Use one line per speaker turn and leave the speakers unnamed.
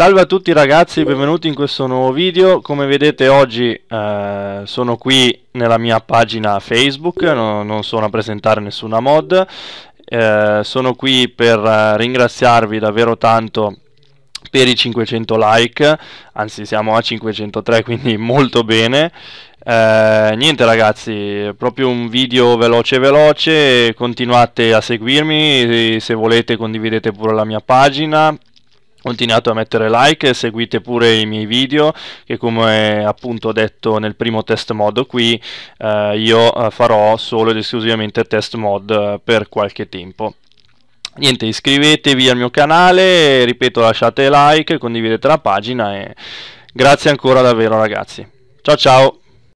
Salve a tutti ragazzi, benvenuti in questo nuovo video. Come vedete oggi eh, sono qui nella mia pagina Facebook, no, non sono a presentare nessuna mod. Eh, sono qui per eh, ringraziarvi davvero tanto per i 500 like, anzi siamo a 503 quindi molto bene. Eh, niente ragazzi, proprio un video veloce veloce, continuate a seguirmi, se volete condividete pure la mia pagina, Continuate a mettere like, seguite pure i miei video che come appunto ho detto nel primo test mod qui eh, io eh, farò solo ed esclusivamente test mod eh, per qualche tempo niente iscrivetevi al mio canale ripeto lasciate like condividete la pagina e grazie ancora davvero ragazzi ciao ciao